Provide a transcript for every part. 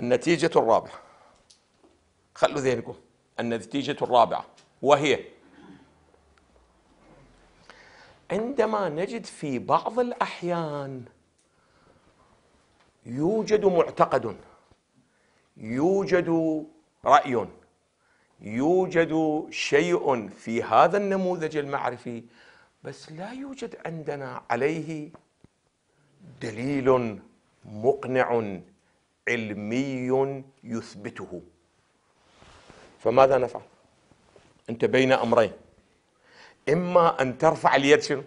النتيجة الرابعة خلوا ذهنكم النتيجة الرابعة وهي عندما نجد في بعض الأحيان يوجد معتقد يوجد رأي يوجد شيء في هذا النموذج المعرفي بس لا يوجد عندنا عليه دليل مقنع علمي يثبته فماذا نفعل انت بين امرين اما ان ترفع اليد شنو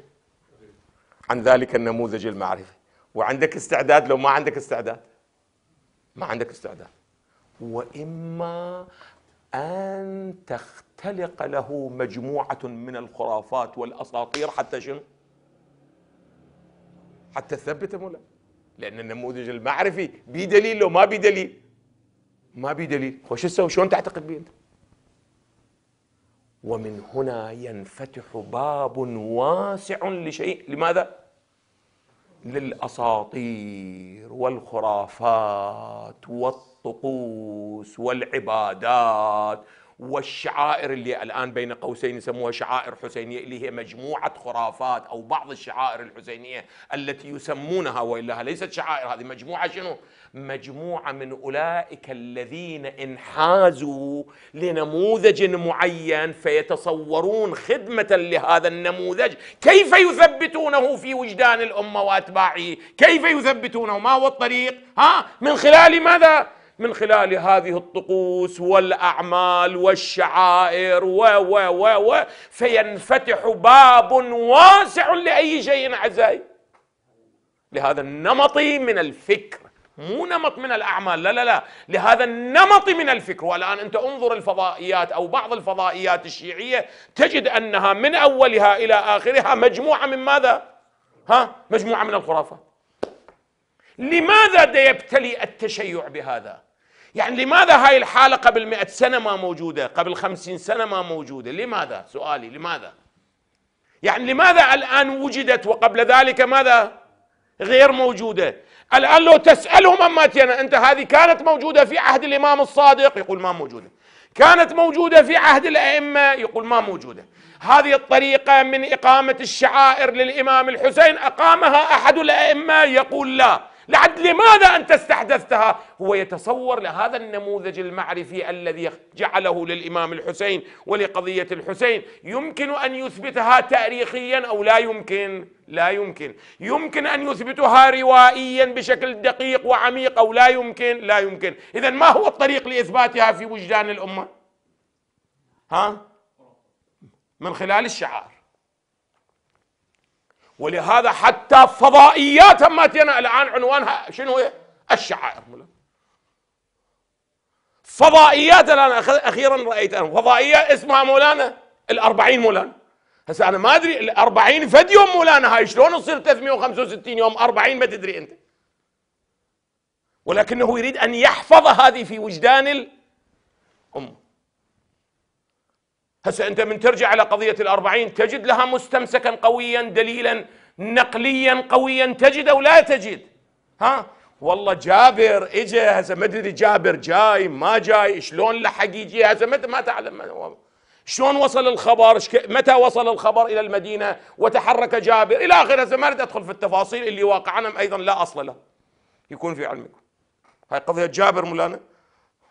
عن ذلك النموذج المعرفي وعندك استعداد لو ما عندك استعداد ما عندك استعداد واما ان تختلق له مجموعه من الخرافات والاساطير حتى شنو حتى تثبت ولا لان النموذج المعرفي بدليل دليل لو ما بدليل دليل ما بدليل دليل وش تسوي شلون تعتقد به انت ومن هنا ينفتح باب واسع لشيء لماذا للاساطير والخرافات والطقوس والعبادات والشعائر اللي الآن بين قوسين يسموها شعائر حسينية اللي هي مجموعة خرافات أو بعض الشعائر الحسينية التي يسمونها والا ليست شعائر هذه مجموعة شنو؟ مجموعة من أولئك الذين انحازوا لنموذج معين فيتصورون خدمة لهذا النموذج كيف يثبتونه في وجدان الأمة وأتباعه كيف يثبتونه ما هو الطريق ها من خلال ماذا من خلال هذه الطقوس والاعمال والشعائر و و و و فينفتح باب واسع لاي شيء اعزائي لهذا النمط من الفكر مو نمط من الاعمال لا لا لا لهذا النمط من الفكر والان انت انظر الفضائيات او بعض الفضائيات الشيعيه تجد انها من اولها الى اخرها مجموعه من ماذا؟ ها؟ مجموعه من الخرافات لماذا يبتلي التشيع بهذا؟ يعني لماذا هاي الحالة قبل مئة سنة ما موجودة قبل خمسين سنة ما موجودة لماذا سؤالي لماذا يعني لماذا الآن وجدت وقبل ذلك ماذا غير موجودة الآن لو تسألهم أما تينا يعني أنت هذه كانت موجودة في عهد الإمام الصادق يقول ما موجودة كانت موجودة في عهد الأئمة يقول ما موجودة هذه الطريقة من إقامة الشعائر للإمام الحسين أقامها أحد الأئمة يقول لا لعد لماذا أنت استحدثتها هو يتصور لهذا النموذج المعرفي الذي جعله للإمام الحسين ولقضية الحسين يمكن أن يثبتها تاريخيا أو لا يمكن لا يمكن يمكن أن يثبتها روائيا بشكل دقيق وعميق أو لا يمكن لا يمكن إذا ما هو الطريق لإثباتها في وجدان الأمة ها من خلال الشعائر ولهذا حتى فضائيات تينا الان عنوانها شنو هي؟ الشعائر فضائيات الان اخيرا رايتها فضائيه اسمها مولانا الأربعين مولانا هسه انا ما ادري الأربعين فد يوم مولانا هاي شلون تصير 365 يوم 40 ما تدري انت ولكنه يريد ان يحفظ هذه في وجدان الامه هسا أنت من ترجع على قضية الأربعين تجد لها مستمسكا قويا دليلا نقليا قويا تجد أو لا تجد ها والله جابر اجى هسه ما ادري جابر جاي ما جاي شلون لحق يجي هسه ما تعلم شلون وصل الخبر متى وصل الخبر الى المدينه وتحرك جابر الى اخره هسه ما اريد ادخل في التفاصيل اللي واقعنا ايضا لا اصل له يكون في علمكم هاي قضيه جابر مولانا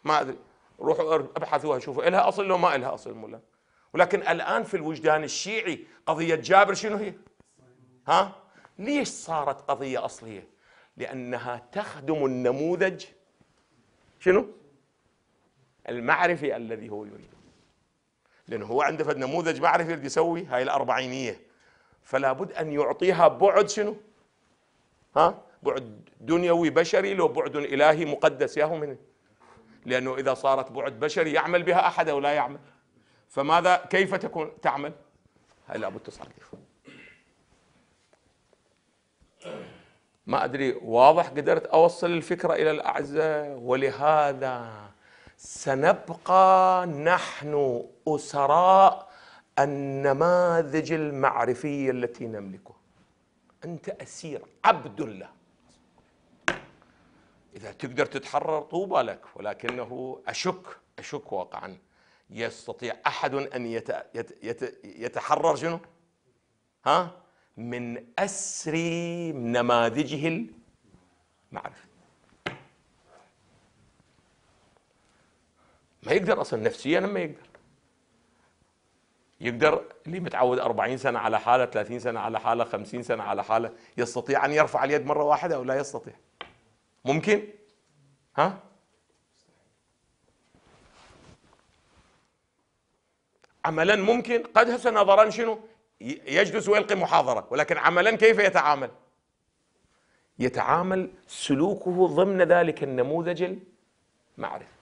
ما ادري روحوا ابحثوها شوفوا الها اصل لو ما الها اصل مولانا ولكن الآن في الوجدان الشيعي قضية جابر شنو هي ها ليش صارت قضية أصلية لأنها تخدم النموذج شنو المعرفي الذي هو يريده لأنه هو عنده فد نموذج معرفي اللي يسوي هاي الأربعينية فلا بد أن يعطيها بعد شنو ها بعد دنيوي بشري لو بعد إلهي مقدس ياهو من لأنه إذا صارت بعد بشري يعمل بها أحد أو لا يعمل فماذا كيف تكون تعمل؟ هاي لابد تصرف ما ادري واضح قدرت اوصل الفكره الى الاعزاء ولهذا سنبقى نحن اسراء النماذج المعرفيه التي نملكها انت اسير عبد له اذا تقدر تتحرر طوبى لك ولكنه اشك اشك واقعا يستطيع أحد أن يتحرر شنو ها من أسر نماذجه المعرفي ما يقدر أصلا نفسيا ما يقدر يقدر اللي متعود 40 سنة على حالة 30 سنة على حالة 50 سنة على حالة يستطيع أن يرفع اليد مرة واحدة أو لا يستطيع ممكن ها عملا ممكن قد هسه نظرا شنو يجلس ويلقي محاضرة ولكن عملا كيف يتعامل يتعامل سلوكه ضمن ذلك النموذج المعرفي